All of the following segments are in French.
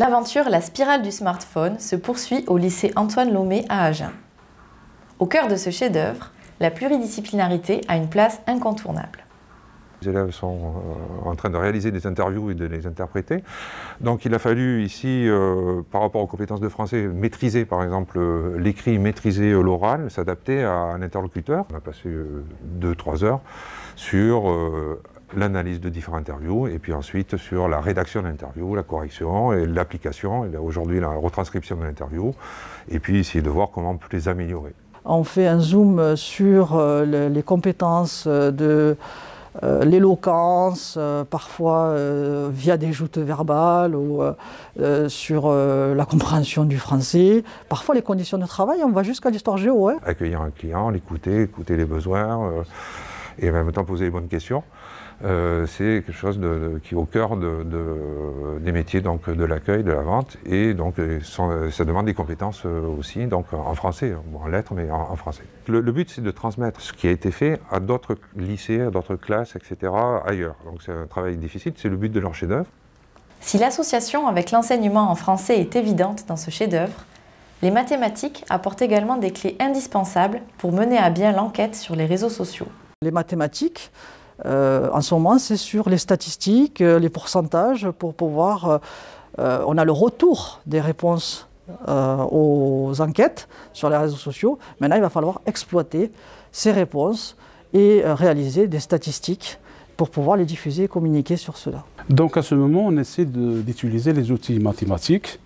L'aventure La spirale du smartphone se poursuit au lycée Antoine Lomé à Agen. Au cœur de ce chef-d'œuvre, la pluridisciplinarité a une place incontournable. Les élèves sont euh, en train de réaliser des interviews et de les interpréter. Donc il a fallu ici, euh, par rapport aux compétences de français, maîtriser par exemple euh, l'écrit, maîtriser l'oral, s'adapter à un interlocuteur. On a passé 2-3 heures sur l'analyse de différents interviews, et puis ensuite sur la rédaction de l'interview, la correction et l'application, et aujourd'hui la retranscription de l'interview, et puis essayer de voir comment on peut les améliorer. On fait un zoom euh, sur euh, les compétences euh, de l'éloquence, parfois via des joutes verbales ou sur la compréhension du français. Parfois, les conditions de travail, on va jusqu'à l'histoire géo. Hein. Accueillir un client, l'écouter, écouter les besoins et en même temps poser les bonnes questions. Euh, c'est quelque chose qui est au cœur de, des métiers donc, de l'accueil, de la vente, et donc euh, euh, ça demande des compétences aussi, donc en français, en lettres, mais en, français. Le, le but, c'est de transmettre ce qui a été fait à d'autres lycées, à d'autres classes, etc., ailleurs. Donc c'est un travail difficile, c'est le but de leur chef-d'œuvre. Si l'association avec l'enseignement en français est évidente dans ce chef-d'œuvre, les mathématiques apportent également des clés indispensables pour mener à bien l'enquête sur les réseaux sociaux. Les mathématiques, euh, en ce moment, c'est sur les statistiques, euh, les pourcentages, pour pouvoir... Euh, on a le retour des réponses aux enquêtes sur les réseaux sociaux. Maintenant, il va falloir exploiter ces réponses et réaliser des statistiques pour pouvoir les diffuser et communiquer sur cela. Donc à ce moment, on essaie d'utiliser les outils mathématiques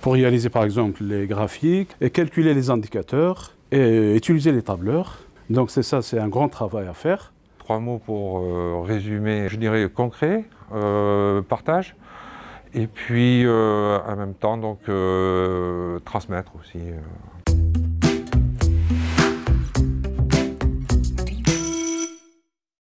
pour réaliser par exemple les graphiques, et calculer les indicateurs, et utiliser les tableurs. Donc c'est ça, c'est un grand travail à faire. Trois mots pour euh, résumer, je dirais concret, euh, partage, et puis euh, en même temps donc transmettre aussi.